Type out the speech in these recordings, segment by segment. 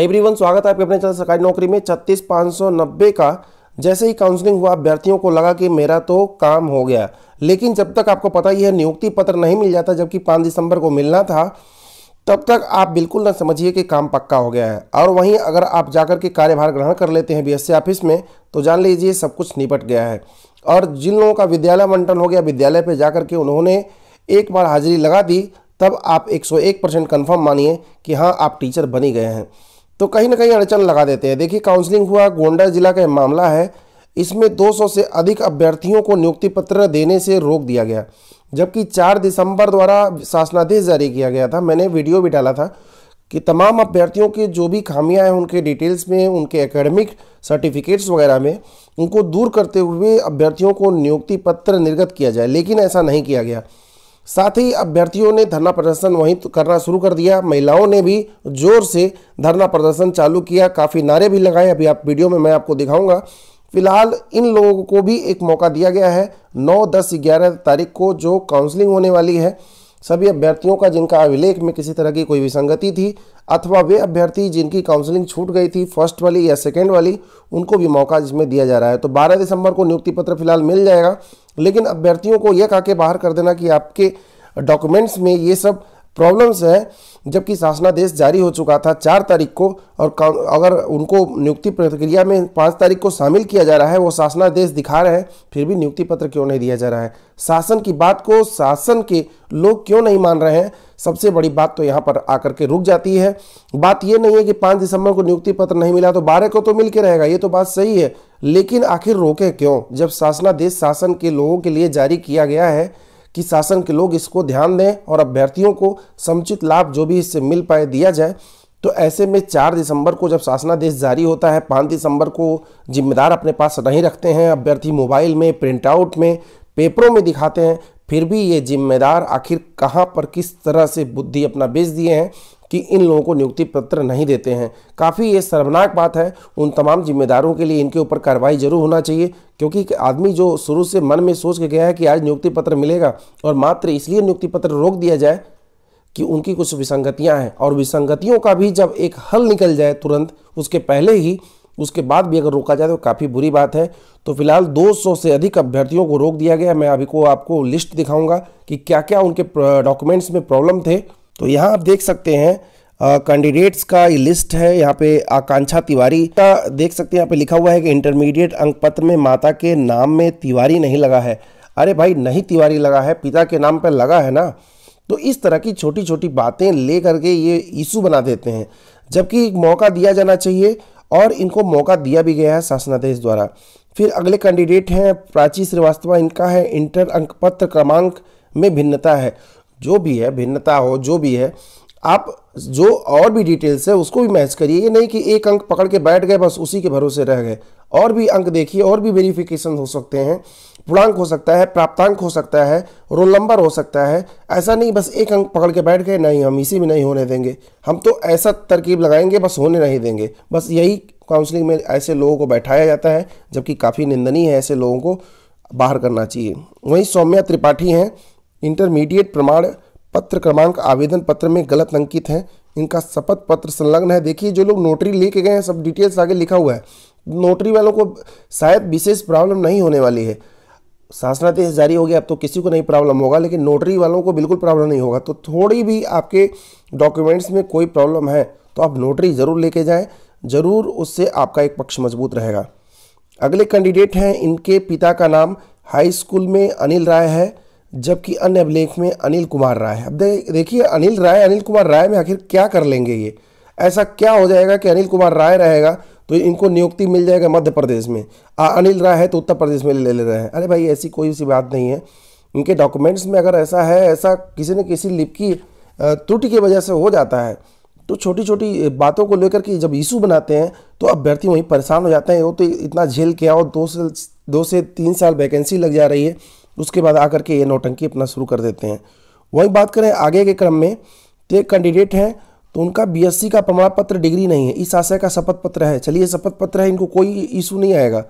everyone स्वागत है आपके अपने चैनल सरकारी नौकरी में छत्तीस पाँच सौ नब्बे का जैसे ही काउंसलिंग हुआ अभ्यर्थियों को लगा कि मेरा तो काम हो गया लेकिन जब तक आपको पता ही है नियुक्ति पत्र नहीं मिल जाता जबकि पाँच दिसंबर को मिलना था तब तक आप बिल्कुल ना समझिए कि काम पक्का हो गया है और वहीं अगर आप जाकर के कार्यभार ग्रहण कर लेते हैं सी ऑफिस में तो जान लीजिए सब कुछ निपट गया है और जिन लोगों का विद्यालय आवंटन हो गया विद्यालय पर जाकर के उन्होंने एक बार हाजिरी लगा दी तब आप 101 परसेंट कन्फर्म मानिए कि हाँ आप टीचर बनी गए हैं तो कहीं ना कहीं अड़चन लगा देते हैं देखिए काउंसलिंग हुआ गोंडा जिला का मामला है इसमें 200 से अधिक अभ्यर्थियों को नियुक्ति पत्र देने से रोक दिया गया जबकि 4 दिसंबर द्वारा शासनादेश जारी किया गया था मैंने वीडियो भी डाला था कि तमाम अभ्यर्थियों के जो भी खामियां हैं उनके डिटेल्स में उनके एकेडमिक सर्टिफिकेट्स वगैरह में उनको दूर करते हुए अभ्यर्थियों को नियुक्ति पत्र निर्गत किया जाए लेकिन ऐसा नहीं किया गया साथ ही अभ्यर्थियों ने धरना प्रदर्शन वहीं तो करना शुरू कर दिया महिलाओं ने भी जोर से धरना प्रदर्शन चालू किया काफ़ी नारे भी लगाए अभी आप वीडियो में मैं आपको दिखाऊंगा फिलहाल इन लोगों को भी एक मौका दिया गया है 9, 10, 11 तारीख को जो काउंसलिंग होने वाली है सभी अभ्यर्थियों का जिनका अभिलेख में किसी तरह की कोई विसंगति थी अथवा वे अभ्यर्थी जिनकी काउंसलिंग छूट गई थी फर्स्ट वाली या सेकेंड वाली उनको भी मौका इसमें दिया जा रहा है तो बारह दिसंबर को नियुक्ति पत्र फिलहाल मिल जाएगा लेकिन अभ्यर्थियों को यह कहा के बाहर कर देना कि आपके डॉक्यूमेंट्स में ये सब प्रॉब्लम्स है जबकि शासनादेश जारी हो चुका था चार तारीख को और अगर उनको नियुक्ति प्रक्रिया में पाँच तारीख को शामिल किया जा रहा है वो शासनादेश दिखा रहे हैं फिर भी नियुक्ति पत्र क्यों नहीं दिया जा रहा है शासन की बात को शासन के लोग क्यों नहीं मान रहे हैं सबसे बड़ी बात तो यहाँ पर आकर के रुक जाती है बात ये नहीं है कि पाँच दिसंबर को नियुक्ति पत्र नहीं मिला तो बारह को तो मिल के रहेगा ये तो बात सही है लेकिन आखिर रोके क्यों जब शासनादेश शासन के लोगों के लिए जारी किया गया है कि शासन के लोग इसको ध्यान दें और अभ्यर्थियों को समुचित लाभ जो भी इससे मिल पाए दिया जाए तो ऐसे में चार दिसंबर को जब शासनादेश जारी होता है पाँच दिसंबर को जिम्मेदार अपने पास नहीं रखते हैं अभ्यर्थी मोबाइल में प्रिंटआउट में पेपरों में दिखाते हैं फिर भी ये जिम्मेदार आखिर कहाँ पर किस तरह से बुद्धि अपना बेच दिए हैं कि इन लोगों को नियुक्ति पत्र नहीं देते हैं काफ़ी ये शर्मनाक बात है उन तमाम जिम्मेदारों के लिए इनके ऊपर कार्रवाई जरूर होना चाहिए क्योंकि आदमी जो शुरू से मन में सोच के गया है कि आज नियुक्ति पत्र मिलेगा और मात्र इसलिए नियुक्ति पत्र रोक दिया जाए कि उनकी कुछ विसंगतियां हैं और विसंगतियों का भी जब एक हल निकल जाए तुरंत उसके पहले ही उसके बाद भी अगर रोका जाए तो काफ़ी बुरी बात है तो फिलहाल 200 से अधिक अभ्यर्थियों को रोक दिया गया मैं अभी को आपको लिस्ट दिखाऊंगा कि क्या क्या उनके डॉक्यूमेंट्स में प्रॉब्लम थे तो यहाँ आप देख सकते हैं कैंडिडेट्स का ये लिस्ट है यहाँ पे आकांक्षा तिवारी का देख सकते हैं यहाँ पे लिखा हुआ है कि इंटरमीडिएट अंक पत्र में माता के नाम में तिवारी नहीं लगा है अरे भाई नहीं तिवारी लगा है पिता के नाम पर लगा है ना तो इस तरह की छोटी छोटी बातें ले करके ये इशू बना देते हैं जबकि मौका दिया जाना चाहिए और इनको मौका दिया भी गया है शासनादेश द्वारा फिर अगले कैंडिडेट हैं प्राची श्रीवास्तव इनका है इंटर अंकपत्र क्रमांक में भिन्नता है जो भी है भिन्नता हो जो भी है आप जो और भी डिटेल्स है उसको भी मैच करिए ये नहीं कि एक अंक पकड़ के बैठ गए बस उसी के भरोसे रह गए और भी अंक देखिए और भी वेरिफिकेशन हो सकते हैं पूर्णांक हो सकता है प्राप्तांक हो सकता है रोल नंबर हो सकता है ऐसा नहीं बस एक अंक पकड़ के बैठ गए नहीं हम इसी में नहीं होने देंगे हम तो ऐसा तरकीब लगाएंगे बस होने नहीं देंगे बस यही काउंसलिंग में ऐसे लोगों को बैठाया जाता है जबकि काफ़ी निंदनीय है ऐसे लोगों को बाहर करना चाहिए वहीं सौम्या त्रिपाठी हैं इंटरमीडिएट प्रमाण पत्र क्रमांक आवेदन पत्र में गलत अंकित हैं इनका शपथ पत्र संलग्न है देखिए जो लोग नोटरी लेके गए हैं सब डिटेल्स आगे लिखा हुआ है नोटरी वालों को शायद विशेष प्रॉब्लम नहीं होने वाली है शासनादेश जारी हो गया अब तो किसी को नहीं प्रॉब्लम होगा लेकिन नोटरी वालों को बिल्कुल प्रॉब्लम नहीं होगा तो थोड़ी भी आपके डॉक्यूमेंट्स में कोई प्रॉब्लम है तो आप नोटरी ज़रूर लेके जाएं ज़रूर उससे आपका एक पक्ष मजबूत रहेगा अगले कैंडिडेट हैं इनके पिता का नाम हाई स्कूल में अनिल राय है जबकि अन्य अभिलेख में अनिल कुमार राय है अब देखिए अनिल राय अनिल कुमार राय में आखिर क्या कर लेंगे ये ऐसा क्या हो जाएगा कि अनिल कुमार राय रहेगा तो इनको नियुक्ति मिल जाएगा मध्य प्रदेश में आ अनिल राय है तो उत्तर प्रदेश में ले ले रहे हैं अरे भाई ऐसी कोई सी बात नहीं है इनके डॉक्यूमेंट्स में अगर ऐसा है ऐसा किसी न किसी लिप की त्रुटि की वजह से हो जाता है तो छोटी छोटी बातों को लेकर के जब इशू बनाते हैं तो अभ्यर्थी वहीं परेशान हो जाते हैं वो तो इतना झेल के आओ दो से दो से तीन साल वैकेंसी लग जा रही है उसके बाद आकर के ये नौटंकी अपना शुरू कर देते हैं वही बात करें आगे के क्रम में तो एक कैंडिडेट हैं तो उनका बीएससी का प्रमाण पत्र डिग्री नहीं है इस आशय का शपथ पत्र है चलिए शपथ पत्र है इनको कोई इशू नहीं आएगा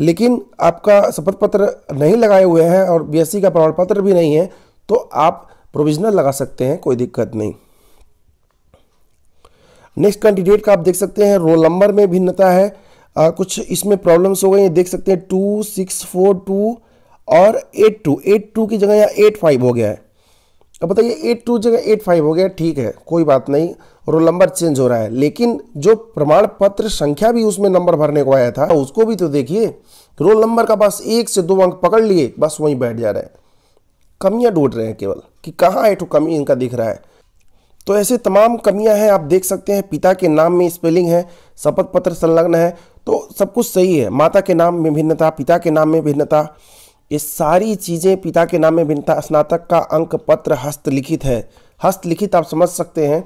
लेकिन आपका शपथ पत्र नहीं लगाए हुए हैं और बीएससी का प्रमाण पत्र भी नहीं है तो आप प्रोविजनल लगा सकते हैं कोई दिक्कत नहीं नेक्स्ट कैंडिडेट का आप देख सकते हैं रोल नंबर में भिन्नता है आ, कुछ इसमें प्रॉब्लम्स हो गई हैं देख सकते हैं टू सिक्स फोर टू और एट टू एट टू की जगह यहाँ एट फाइव हो गया है अब बताइए एट टू जगह एट फाइव हो गया ठीक है कोई बात नहीं रोल नंबर चेंज हो रहा है लेकिन जो प्रमाण पत्र संख्या भी उसमें नंबर भरने को आया था उसको भी तो देखिए रोल नंबर का बस एक से दो अंक पकड़ लिए बस वहीं बैठ जा रहे हैं कमियां ढूंढ रहे हैं केवल कि कहाँ एठो तो कमी इनका दिख रहा है तो ऐसे तमाम कमियां हैं आप देख सकते हैं पिता के नाम में स्पेलिंग है शपथ पत्र संलग्न है तो सब कुछ सही है माता के नाम में भिन्नता पिता के नाम में भिन्नता ये सारी चीज़ें पिता के नाम में भिन्नता स्नातक का अंक पत्र हस्तलिखित है हस्तलिखित आप समझ सकते हैं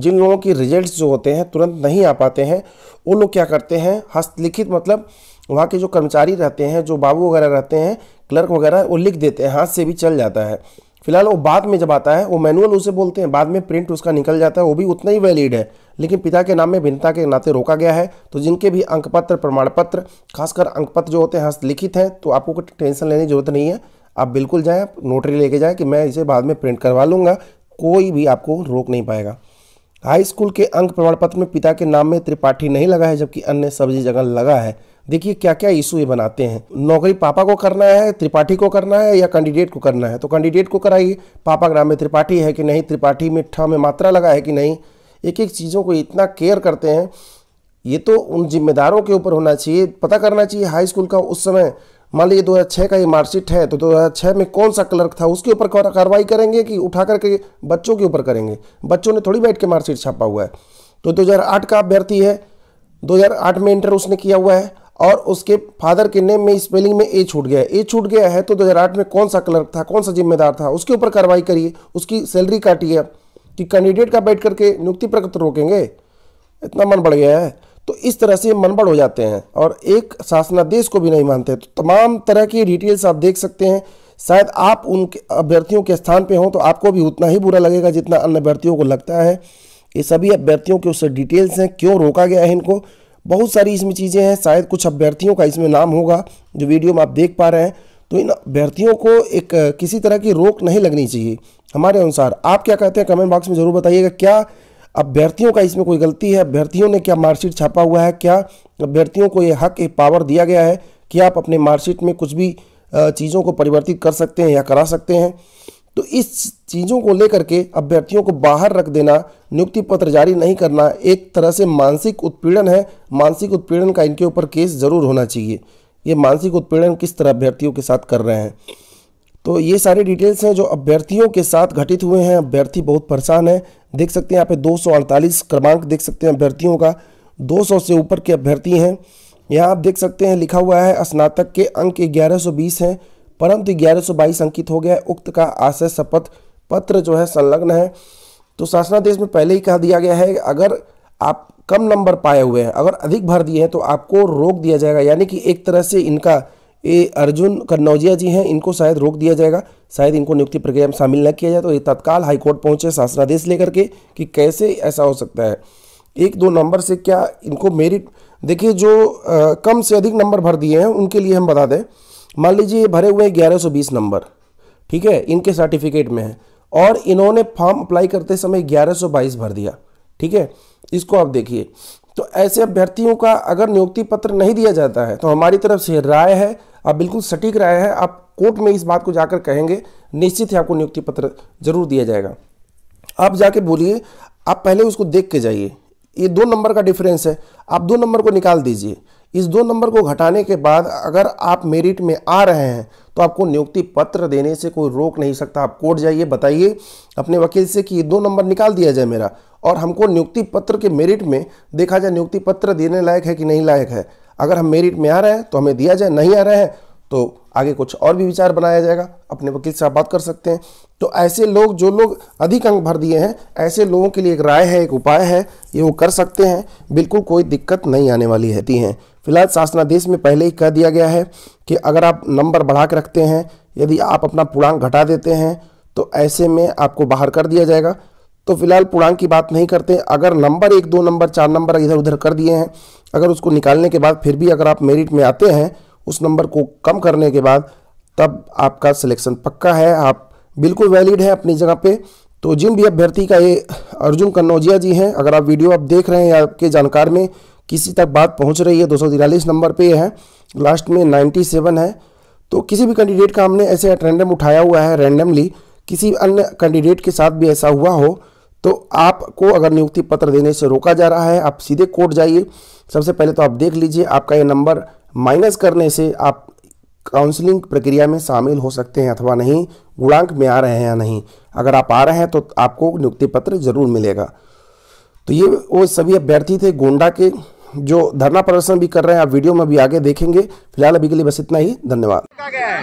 जिन लोगों की रिजल्ट्स जो होते हैं तुरंत नहीं आ पाते हैं वो लोग क्या करते हैं हस्तलिखित मतलब वहाँ के जो कर्मचारी रहते हैं जो बाबू वगैरह रहते हैं क्लर्क वगैरह वो लिख देते हैं हाथ से भी चल जाता है फिलहाल वो बाद में जब आता है वो मैनुअल उसे बोलते हैं बाद में प्रिंट उसका निकल जाता है वो भी उतना ही वैलिड है लेकिन पिता के नाम में भिन्नता के नाते रोका गया है तो जिनके भी अंकपत्र प्रमाण पत्र खासकर अंकपत्र जो होते हैं हस्तलिखित हैं तो आपको टेंशन लेने की जरूरत नहीं है आप बिल्कुल जाएँ नोटरी लेके जाएँ कि मैं इसे बाद में प्रिंट करवा लूँगा कोई भी आपको रोक नहीं पाएगा हाई स्कूल के अंक प्रमाण पत्र में पिता के नाम में त्रिपाठी नहीं लगा है जबकि अन्य सब्जी जगह लगा है देखिए क्या क्या इशू ये बनाते हैं नौकरी पापा को करना है त्रिपाठी को करना है या कैंडिडेट को करना है तो कैंडिडेट को कराइए पापा का नाम में त्रिपाठी है कि नहीं त्रिपाठी में ठ में मात्रा लगा है कि नहीं एक एक चीज़ों को इतना केयर करते हैं ये तो उन जिम्मेदारों के ऊपर होना चाहिए पता करना चाहिए हाई स्कूल का उस समय मान लीजिए छः का ये मार्कशीट है तो छः में कौन सा क्लर्क था उसके ऊपर कार्रवाई करेंगे कि उठा करके बच्चों के ऊपर करेंगे बच्चों ने थोड़ी बैठ के मार्कशीट छापा हुआ है तो 2008 का अभ्यर्थी है 2008 में इंटर उसने किया हुआ है और उसके फादर के नेम में स्पेलिंग में ए छूट गया है ए छूट गया है तो 2008 में कौन सा क्लर्क था कौन सा जिम्मेदार था उसके ऊपर कार्रवाई करिए उसकी सैलरी काटिए कि कैंडिडेट का बैठ करके नियुक्ति प्रकट रोकेंगे इतना मन बढ़ गया है तो इस तरह से मनबड़ हो जाते हैं और एक शासनादेश को भी नहीं मानते तो तमाम तरह की डिटेल्स आप देख सकते हैं शायद आप उन अभ्यर्थियों के स्थान पे हों तो आपको भी उतना ही बुरा लगेगा जितना अन्य अभ्यर्थियों को लगता है ये सभी अभ्यर्थियों के उससे डिटेल्स हैं क्यों रोका गया है इनको बहुत सारी इसमें चीज़ें हैं शायद कुछ अभ्यर्थियों का इसमें नाम होगा जो वीडियो में आप देख पा रहे हैं तो इन अभ्यर्थियों को एक किसी तरह की रोक नहीं लगनी चाहिए हमारे अनुसार आप क्या कहते हैं कमेंट बॉक्स में ज़रूर बताइएगा क्या अभ्यर्थियों का इसमें कोई गलती है अभ्यर्थियों ने क्या मार्कशीट छापा हुआ है क्या अभ्यर्थियों को ये हक ये पावर दिया गया है कि आप अपने मार्कशीट में कुछ भी चीज़ों को परिवर्तित कर सकते हैं या करा सकते हैं तो इस चीज़ों को लेकर के अभ्यर्थियों को बाहर रख देना नियुक्ति पत्र जारी नहीं करना एक तरह से मानसिक उत्पीड़न है मानसिक उत्पीड़न का इनके ऊपर केस ज़रूर होना चाहिए ये मानसिक उत्पीड़न किस तरह अभ्यर्थियों के साथ कर रहे हैं तो ये सारे डिटेल्स हैं जो अभ्यर्थियों के साथ घटित हुए हैं अभ्यर्थी बहुत परेशान है देख सकते हैं यहाँ पे 248 क्रमांक देख सकते हैं अभ्यर्थियों का 200 से ऊपर के अभ्यर्थी हैं यहाँ आप देख सकते हैं लिखा हुआ है स्नातक के अंक ग्यारह हैं परंतु ग्यारह अंकित हो गया है उक्त का आशय शपथ पत्र जो है संलग्न है तो शासनादेश में पहले ही कहा दिया गया है अगर आप कम नंबर पाए हुए हैं अगर अधिक भर दिए हैं तो आपको रोक दिया जाएगा यानी कि एक तरह से इनका ये अर्जुन कन्नौजिया जी हैं इनको शायद रोक दिया जाएगा शायद इनको नियुक्ति प्रक्रिया में शामिल न किया जाए तो ये तत्काल हाईकोर्ट पहुंचे शासनादेश लेकर के कि कैसे ऐसा हो सकता है एक दो नंबर से क्या इनको मेरिट देखिए जो आ, कम से अधिक नंबर भर दिए हैं उनके लिए हम बता दें मान लीजिए ये भरे हुए हैं ग्यारह नंबर ठीक है इनके सर्टिफिकेट में है और इन्होंने फॉर्म अप्लाई करते समय ग्यारह भर दिया ठीक है इसको आप देखिए तो ऐसे अभ्यर्थियों का अगर नियुक्ति पत्र नहीं दिया जाता है तो हमारी तरफ से राय है आप बिल्कुल सटीक राय है आप कोर्ट में इस बात को जाकर कहेंगे निश्चित ही आपको नियुक्ति पत्र जरूर दिया जाएगा आप जाके बोलिए आप पहले उसको देख के जाइए ये दो नंबर का डिफरेंस है आप दो नंबर को निकाल दीजिए इस दो नंबर को घटाने के बाद अगर आप मेरिट में आ रहे हैं तो आपको नियुक्ति पत्र देने से कोई रोक नहीं सकता आप कोर्ट जाइए बताइए अपने वकील से कि दो नंबर निकाल दिया जाए मेरा और हमको नियुक्ति पत्र के मेरिट में देखा जाए नियुक्ति पत्र देने लायक है कि नहीं लायक है अगर हम मेरिट में आ रहे हैं तो हमें दिया जाए नहीं आ रहे हैं तो आगे कुछ और भी विचार बनाया जाएगा अपने वकील से आप बात कर सकते हैं तो ऐसे लोग जो लोग अधिक अंक भर दिए हैं ऐसे लोगों के लिए एक राय है एक उपाय है ये वो कर सकते हैं बिल्कुल कोई दिक्कत नहीं आने वाली रहती है फिलहाल शासनादेश में पहले ही कह दिया गया है कि अगर आप नंबर बढ़ा के रखते हैं यदि आप अपना पूर्णांक घटा देते हैं तो ऐसे में आपको बाहर कर दिया जाएगा तो फिलहाल पूर्णांक की बात नहीं करते अगर नंबर एक दो नंबर चार नंबर इधर उधर कर दिए हैं अगर उसको निकालने के बाद फिर भी अगर आप मेरिट में आते हैं उस नंबर को कम करने के बाद तब आपका सिलेक्शन पक्का है आप बिल्कुल वैलिड है अपनी जगह पे तो जिन भी अभ्यर्थी का ये अर्जुन कन्नौजिया जी हैं अगर आप वीडियो आप देख रहे हैं या आपके जानकार में किसी तक बात पहुंच रही है दो नंबर पे है लास्ट में 97 है तो किसी भी कैंडिडेट का हमने ऐसे रैंडम उठाया हुआ है रैंडमली किसी अन्य कैंडिडेट के साथ भी ऐसा हुआ हो तो आपको अगर नियुक्ति पत्र देने से रोका जा रहा है आप सीधे कोर्ट जाइए सबसे पहले तो आप देख लीजिए आपका ये नंबर माइनस करने से आप काउंसलिंग प्रक्रिया में शामिल हो सकते हैं अथवा नहीं गुणांक में आ रहे हैं या नहीं अगर आप आ रहे हैं तो आपको नियुक्ति पत्र जरूर मिलेगा तो ये वो सभी अभ्यर्थी थे गोंडा के जो धरना प्रदर्शन भी कर रहे हैं आप वीडियो में भी आगे देखेंगे फिलहाल अभी के लिए बस इतना ही धन्यवाद